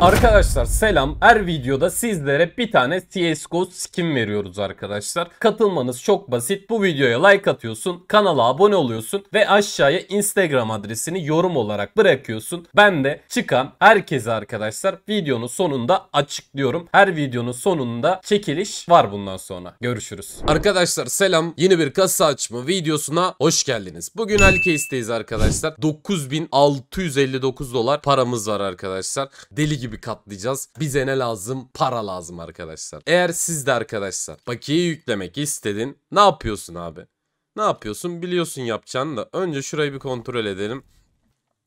Arkadaşlar selam. Her videoda sizlere bir tane CSGO skin veriyoruz arkadaşlar. Katılmanız çok basit. Bu videoya like atıyorsun, kanala abone oluyorsun ve aşağıya Instagram adresini yorum olarak bırakıyorsun. Ben de çıkan herkese arkadaşlar videonun sonunda açıklıyorum. Her videonun sonunda çekiliş var bundan sonra. Görüşürüz. Arkadaşlar selam. Yeni bir kasa açma videosuna hoş geldiniz. Bugün Alcase'deyiz arkadaşlar. 9659 dolar paramız var arkadaşlar. Deli gibi katlayacağız. Bize ne lazım? Para lazım arkadaşlar. Eğer siz de arkadaşlar bakiye yüklemek istedin ne yapıyorsun abi? Ne yapıyorsun? Biliyorsun yapacağını da. Önce şurayı bir kontrol edelim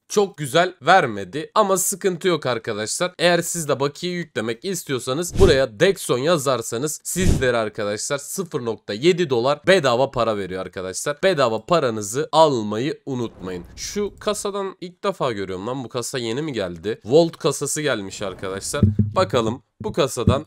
çok güzel vermedi ama sıkıntı yok arkadaşlar. Eğer siz de bakiye yüklemek istiyorsanız buraya Dexon yazarsanız sizlere arkadaşlar 0.7 dolar bedava para veriyor arkadaşlar. Bedava paranızı almayı unutmayın. Şu kasadan ilk defa görüyorum lan bu kasa yeni mi geldi? Volt kasası gelmiş arkadaşlar. Bakalım bu kasadan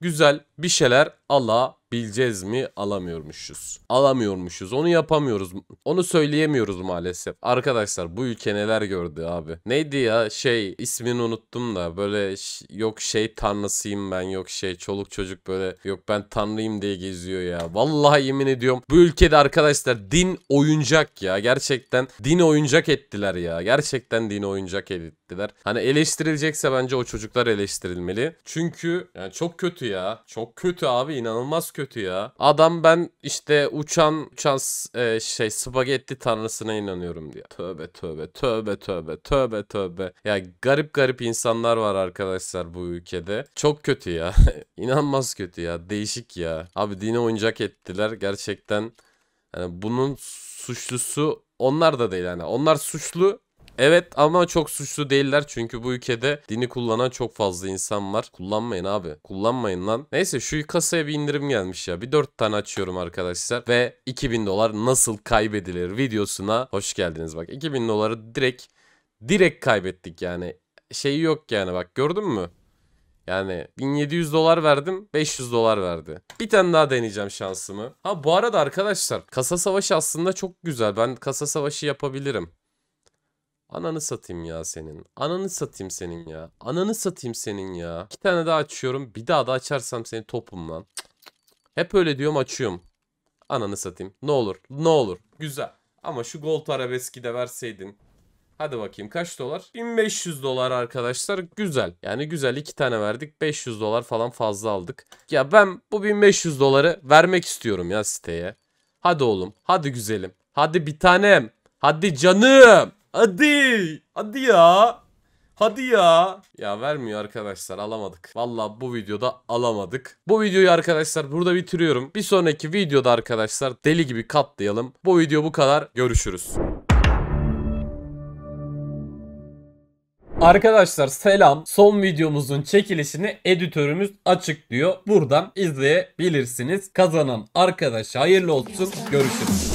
güzel bir şeyler alabileceğiz mi? Alamıyormuşuz. Alamıyormuşuz. Onu yapamıyoruz. Onu söyleyemiyoruz maalesef. Arkadaşlar bu ülke neler gördü abi. Neydi ya şey ismini unuttum da böyle yok şey tanrısıyım ben yok şey çoluk çocuk böyle yok ben tanrıyım diye geziyor ya. Vallahi yemin ediyorum bu ülkede arkadaşlar din oyuncak ya. Gerçekten din oyuncak ettiler ya. Gerçekten din oyuncak ettiler. Hani eleştirilecekse bence o çocuklar eleştirilmeli. Çünkü yani çok kötü ya. Çok kötü abi inanılmaz kötü ya. Adam ben işte uçan uçan e, şey spagetti tanrısına inanıyorum diye. Tövbe tövbe tövbe tövbe tövbe tövbe. Ya garip garip insanlar var arkadaşlar bu ülkede. Çok kötü ya. inanılmaz kötü ya. Değişik ya. Abi dine oyuncak ettiler gerçekten. Yani bunun suçlusu onlar da değil yani. Onlar suçlu Evet ama çok suçlu değiller çünkü bu ülkede dini kullanan çok fazla insan var. Kullanmayın abi. Kullanmayın lan. Neyse şu kasaya bir indirim gelmiş ya. Bir 4 tane açıyorum arkadaşlar ve 2000 dolar nasıl kaybedilir videosuna hoş geldiniz. Bak 2000 doları direkt direkt kaybettik yani. Şey yok yani bak gördün mü? Yani 1700 dolar verdim 500 dolar verdi. Bir tane daha deneyeceğim şansımı. Ha bu arada arkadaşlar kasa savaşı aslında çok güzel. Ben kasa savaşı yapabilirim. Ananı satayım ya senin. Ananı satayım senin ya. Ananı satayım senin ya. İki tane daha açıyorum. Bir daha da açarsam seni topum lan. Hep öyle diyorum açıyorum. Ananı satayım. Ne olur. Ne olur. Güzel. Ama şu gold arabeski de verseydin. Hadi bakayım kaç dolar? 1500 dolar arkadaşlar. Güzel. Yani güzel iki tane verdik. 500 dolar falan fazla aldık. Ya ben bu 1500 doları vermek istiyorum ya siteye. Hadi oğlum. Hadi güzelim. Hadi bir tanem. Hadi canım. Hadi. Hadi ya. Hadi ya. Ya vermiyor arkadaşlar alamadık. Valla bu videoda alamadık. Bu videoyu arkadaşlar burada bitiriyorum. Bir sonraki videoda arkadaşlar deli gibi katlayalım. Bu video bu kadar. Görüşürüz. Arkadaşlar selam. Son videomuzun çekilişini editörümüz açıklıyor. Buradan izleyebilirsiniz. Kazanan arkadaş hayırlı olsun. Görüşürüz.